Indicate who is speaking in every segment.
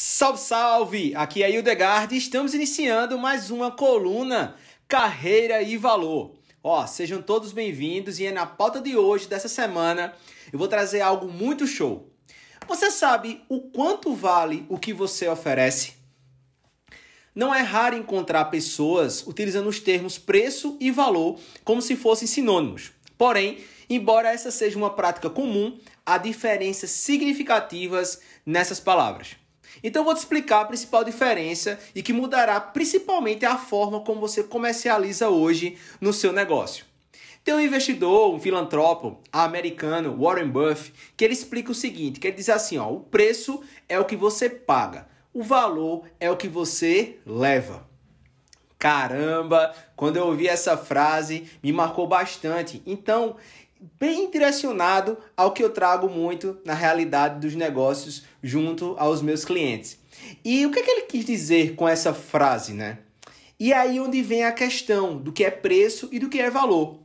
Speaker 1: Salve, salve! Aqui é Hildegard e estamos iniciando mais uma coluna Carreira e Valor. Ó, sejam todos bem-vindos e é na pauta de hoje, dessa semana, eu vou trazer algo muito show. Você sabe o quanto vale o que você oferece? Não é raro encontrar pessoas utilizando os termos preço e valor como se fossem sinônimos. Porém, embora essa seja uma prática comum, há diferenças significativas nessas palavras. Então vou te explicar a principal diferença e que mudará principalmente a forma como você comercializa hoje no seu negócio. Tem um investidor, um filantropo americano, Warren Buff, que ele explica o seguinte, que ele diz assim, ó, o preço é o que você paga, o valor é o que você leva. Caramba, quando eu ouvi essa frase, me marcou bastante. Então, bem direcionado ao que eu trago muito na realidade dos negócios junto aos meus clientes. E o que, é que ele quis dizer com essa frase, né? E aí onde vem a questão do que é preço e do que é valor.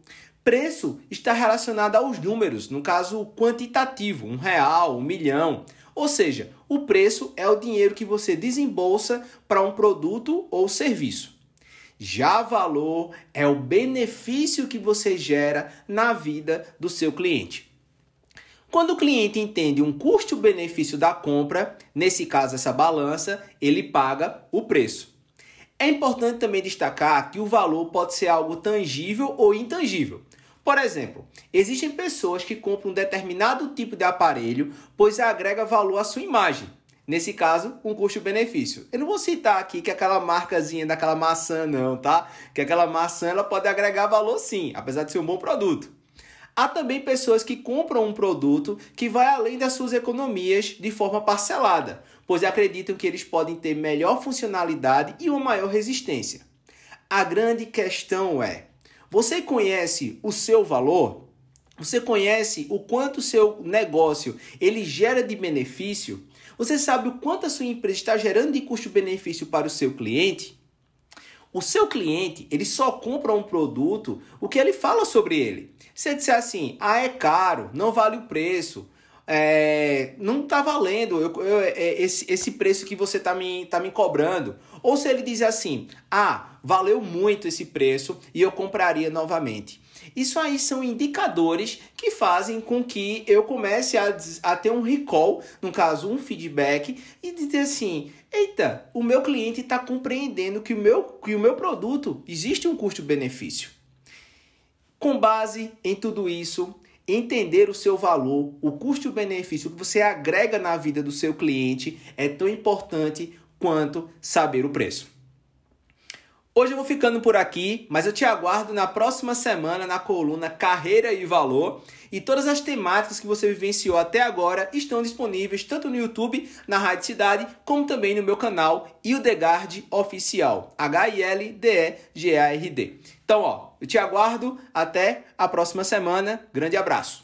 Speaker 1: Preço está relacionado aos números, no caso quantitativo, um real, um milhão. Ou seja, o preço é o dinheiro que você desembolsa para um produto ou serviço. Já valor é o benefício que você gera na vida do seu cliente. Quando o cliente entende um custo-benefício da compra, nesse caso essa balança, ele paga o preço. É importante também destacar que o valor pode ser algo tangível ou intangível. Por exemplo, existem pessoas que compram um determinado tipo de aparelho pois agrega valor à sua imagem. Nesse caso, um custo-benefício. Eu não vou citar aqui que aquela marcazinha daquela maçã não, tá? Que aquela maçã ela pode agregar valor sim, apesar de ser um bom produto. Há também pessoas que compram um produto que vai além das suas economias de forma parcelada, pois acreditam que eles podem ter melhor funcionalidade e uma maior resistência. A grande questão é: você conhece o seu valor? Você conhece o quanto seu negócio ele gera de benefício? Você sabe o quanto a sua empresa está gerando de custo-benefício para o seu cliente? O seu cliente, ele só compra um produto o que ele fala sobre ele. Se ele disser assim, ah, é caro, não vale o preço, é, não tá valendo eu, eu, é, esse, esse preço que você tá me, tá me cobrando. Ou se ele diz assim, ah, valeu muito esse preço e eu compraria novamente. Isso aí são indicadores que fazem com que eu comece a, a ter um recall, no caso, um feedback, e dizer assim: eita, o meu cliente está compreendendo que o, meu, que o meu produto existe um custo-benefício. Com base em tudo isso, entender o seu valor, o custo e o benefício que você agrega na vida do seu cliente é tão importante quanto saber o preço. Hoje eu vou ficando por aqui, mas eu te aguardo na próxima semana na coluna Carreira e Valor. E todas as temáticas que você vivenciou até agora estão disponíveis tanto no YouTube, na Rádio Cidade, como também no meu canal Ildegard Oficial. H-I-L-D-E-G-A-R-D. Então, ó, eu te aguardo até a próxima semana. Grande abraço!